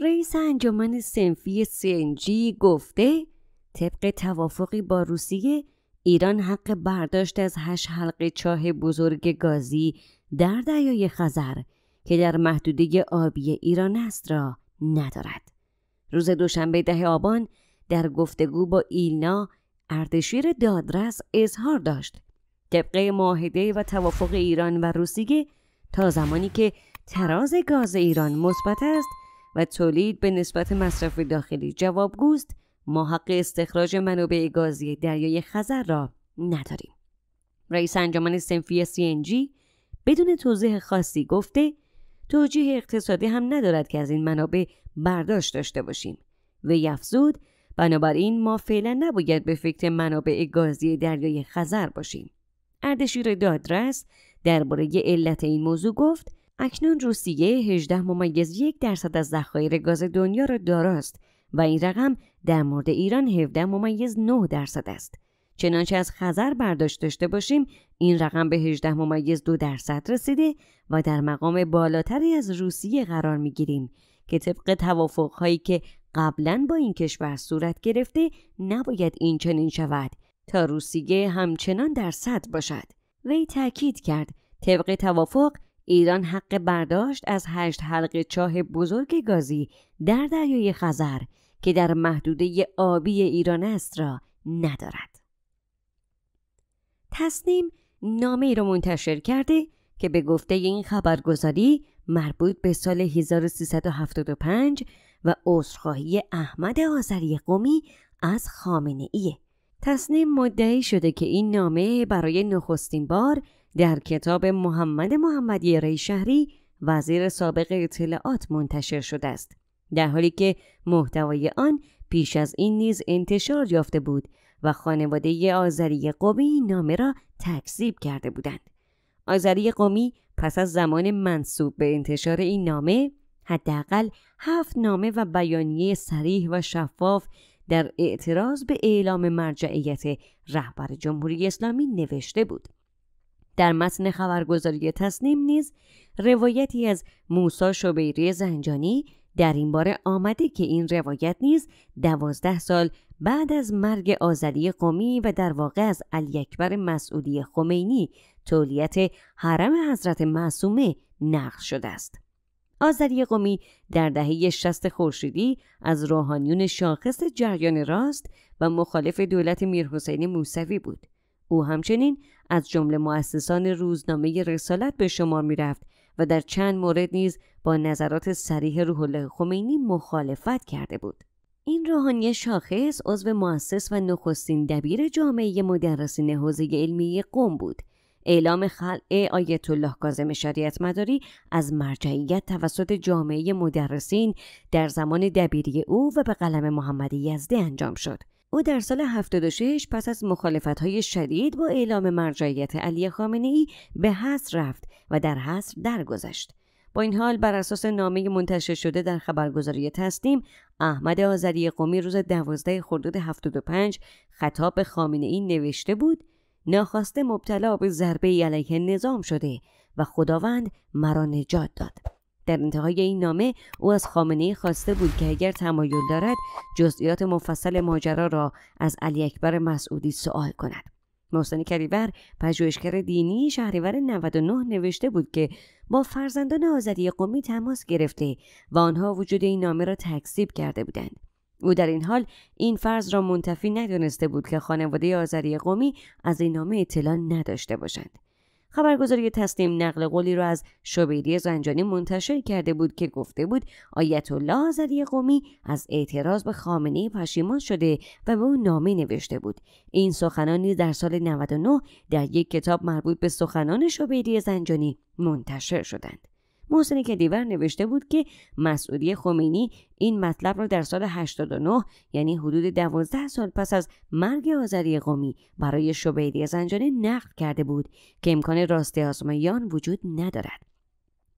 رئیس انجمن سنفی سنجی گفته طبق توافقی با روسیه ایران حق برداشت از هشت حلقه چاه بزرگ گازی در دریای خزر که در محدوده آبی ایران است را ندارد. روز دوشنبه ده آبان در گفتگو با ایلنا اردشیر دادرس اظهار داشت. طبق معاهده و توافق ایران و روسیه تا زمانی که تراز گاز ایران مثبت است و تولید به نسبت مصرف داخلی جوابگوست ما حق استخراج منابع گازی دریای خزر را نداریم رئیس انجمن سنفی CNG بدون توضیح خاصی گفته توجیه اقتصادی هم ندارد که از این منابع برداشت داشته باشیم و یفزود بنابراین ما فعلا نباید به فکر منابع گازی دریای خزر باشیم اردشیر دادرس درباره علت این موضوع گفت اکنون روسیه 18 ممیز یک درصد از ذخایر گاز دنیا را داراست و این رقم در مورد ایران 17 ممیز 9 درصد است. چنانچه از خزر برداشت داشته باشیم این رقم به 18 ممیز 2 درصد رسیده و در مقام بالاتری از روسیه قرار می گیریم که طبق توافقهایی که قبلا با این کشور صورت گرفته نباید این چنین شود تا روسیه همچنان در صد باشد وی تاکید کرد طبق توافق ایران حق برداشت از هشت حلقه چاه بزرگ گازی در دریای خزر که در محدوده آبی ایران است را ندارد. تصنیم نامه ای را منتشر کرده که به گفته این خبرگزاری مربوط به سال 1375 و عذرخواهی احمد آذری قومی از خامنه ایه. تصنیم مدعی شده که این نامه برای نخستین بار در کتاب محمد محمدی شهری وزیر سابق اطلاعات منتشر شده است در حالی که محتوای آن پیش از این نیز انتشار یافته بود و خانواده آذری قومی نامه را تکذیب کرده بودند آذری قومی پس از زمان منصوب به انتشار این نامه حداقل هفت نامه و بیانیه سریح و شفاف در اعتراض به اعلام مرجعیت رهبر جمهوری اسلامی نوشته بود در متن خبرگزاری تصنیم نیز روایتی از موسا شبیری زنجانی در این باره آمده که این روایت نیز دوازده سال بعد از مرگ آزلی قومی و در واقع از علی اکبر مسعودی خمینی تولیت حرم حضرت معصومه نقل شده است. آذری قومی در دهه شست خورشیدی از روحانیون شاخص جریان راست و مخالف دولت میرحسین موسوی بود. او همچنین از جمله مؤسسان روزنامه رسالت به شمار می رفت و در چند مورد نیز با نظرات سریح روح الله خمینی مخالفت کرده بود. این روحانی شاخص عضو مؤسس و نخستین دبیر جامعه مدرسین حوزه علمی قوم بود. اعلام خلع آیت الله کاظم شریعت مداری از مرجعیت توسط جامعه مدرسین در زمان دبیری او و به قلم محمد یزده انجام شد. او در سال 76 پس از های شدید با اعلام مرجعیت علی ای به حصر رفت و در حصر درگذشت. با این حال بر اساس نامه منتشر شده در خبرگزاری تسنیم احمد آذری قومی روز 12 خرداد 75 خطاب به خامنه ای نوشته بود ناخواسته مبتلا به ضربه علیه نظام شده و خداوند مرا نجات داد در انتهای این نامه او از خامنه خواسته بود که اگر تمایل دارد جزئیات مفصل ماجرا را از علی اکبر مسعودی سوال کند محسن کریور پژوهشگر دینی شهریور 99 نوشته بود که با فرزندان آزادی قومی تماس گرفته و آنها وجود این نامه را تکذیب کرده بودند او در این حال این فرض را منتفی ندانسته بود که خانواده آذری قومی از این نامه اطلاع نداشته باشند خبرگزاری تسلیم نقل قولی را از شبیدی زنجانی منتشر کرده بود که گفته بود آیت الله آذری قومی از اعتراض به خامنه پشیمان شده و به او نامه نوشته بود این سخنانی در سال 99 در یک کتاب مربوط به سخنان شبیدی زنجانی منتشر شدند محسن کدیور نوشته بود که مسئولی خمینی این مطلب را در سال 89 یعنی حدود 12 سال پس از مرگ آذری قومی برای شبیدی زنجانه نقد کرده بود که امکان راسته آزمایان وجود ندارد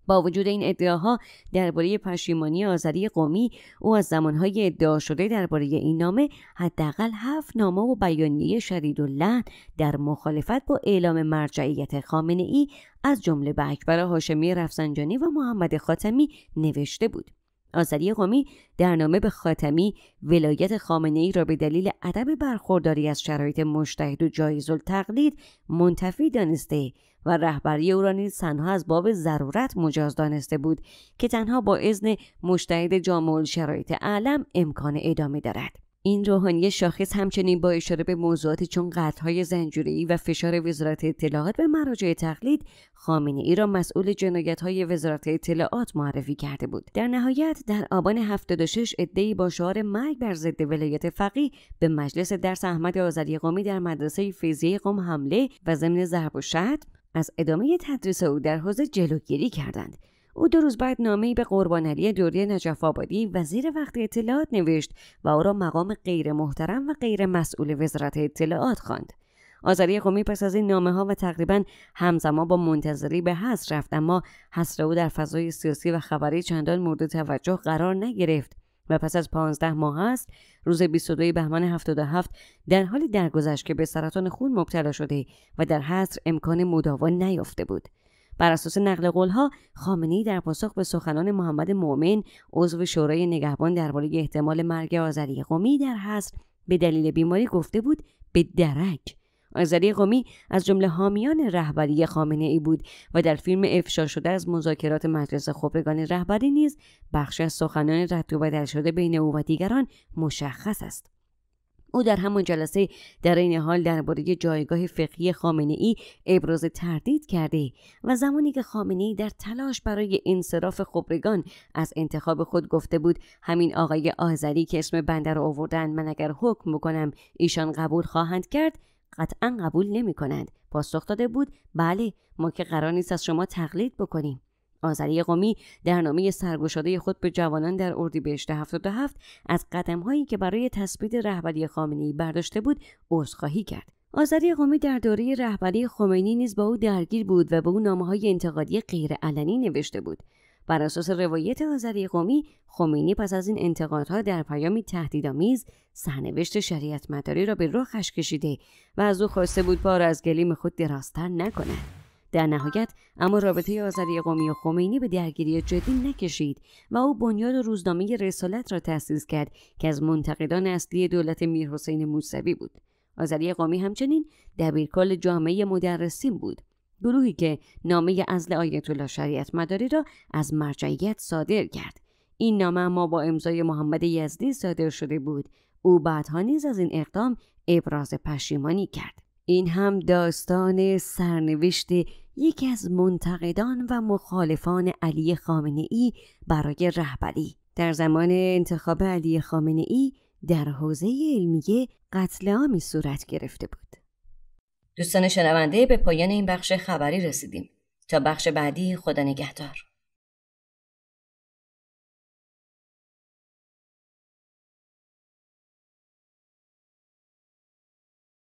با وجود این ادعاها درباره پشیمانی آذری قومی او از زمانهای ادعا شده درباره این نامه حداقل هفت نامه و بیانیه شدید و لحن در مخالفت با اعلام مرجعیت خامنه ای از جمله به اکبر هاشمی رفسنجانی و محمد خاتمی نوشته بود آذری قومی در نامه به خاتمی ولایت خامنه ای را به دلیل عدم برخورداری از شرایط مشتهد و جایز تقلید منتفی دانسته و رهبری او را نیز تنها از باب ضرورت مجاز دانسته بود که تنها با اذن مشتهد جامع شرایط اعلم امکان ادامه دارد این روحانی شاخص همچنین با اشاره به موضوعاتی چون قطعهای زنجیره‌ای و فشار وزارت اطلاعات به مراجع تقلید خامنه ای را مسئول های وزارت اطلاعات معرفی کرده بود در نهایت در آبان 76 ادهی با شعار مرگ بر ضد ولایت فقیه به مجلس درس احمد آزری قومی در مدرسه فیضیه قم حمله و ضمن ضرب و شد از ادامه تدریس او در حوزه جلوگیری کردند او دو روز بعد نامه‌ای به قربان علی دوری نجف آبادی وزیر وقت اطلاعات نوشت و او را مقام غیر محترم و غیر مسئول وزارت اطلاعات خواند. آذری قومی پس از این نامه ها و تقریبا همزمان با منتظری به حصر رفت اما حصر او در فضای سیاسی و خبری چندان مورد توجه قرار نگرفت و پس از 15 ماه است روز 22 بهمن 77 در حالی درگذشت که به سرطان خون مبتلا شده و در حصر امکان مداوا نیافته بود بر اساس نقل قولها خامنه‌ای در پاسخ به سخنان محمد مؤمن عضو شورای نگهبان درباره احتمال مرگ آذری قومی در حصر به دلیل بیماری گفته بود به درک آذری قومی از جمله حامیان رهبری خامنه ای بود و در فیلم افشا شده از مذاکرات مجلس خبرگان رهبری نیز بخش از سخنان رد و بدل شده بین او و دیگران مشخص است او در همان جلسه در این حال درباره جایگاه فقهی خامنه ای ابراز تردید کرده و زمانی که خامنه ای در تلاش برای انصراف خبرگان از انتخاب خود گفته بود همین آقای آذری که اسم بنده را آوردن من اگر حکم بکنم ایشان قبول خواهند کرد قطعا قبول نمی کنند. پاسخ داده بود بله ما که قرار نیست از شما تقلید بکنیم آذری قومی در نامه سرگشاده خود به جوانان در اردیبهشت 77 از قدمهایی که برای تثبیت رهبری خامنه‌ای برداشته بود عذرخواهی کرد آذری قومی در دوره رهبری خمینی نیز با او درگیر بود و به او نامه های انتقادی غیرعلنی نوشته بود بر اساس روایت آذری قومی خمینی پس از این انتقادها در پیامی تهدیدآمیز سرنوشت شریعت مداری را به رخش کشیده و از او خواسته بود پا از گلیم خود درازتر نکند در نهایت اما رابطه آذری قومی و خمینی به درگیری جدی نکشید و او بنیاد و روزنامه رسالت را تأسیس کرد که از منتقدان اصلی دولت میرحسین موسوی بود آذری قومی همچنین دبیرکل جامعه مدرسین بود گروهی که نامه ازل آیت الله شریعت مداری را از مرجعیت صادر کرد این نامه اما با امضای محمد یزدی صادر شده بود او بعدها نیز از این اقدام ابراز پشیمانی کرد این هم داستان سرنوشت یکی از منتقدان و مخالفان علی خامنه ای برای رهبری در زمان انتخاب علی خامنه ای در حوزه علمیه قتل عامی صورت گرفته بود دوستان شنونده به پایان این بخش خبری رسیدیم تا بخش بعدی خدا نگهدار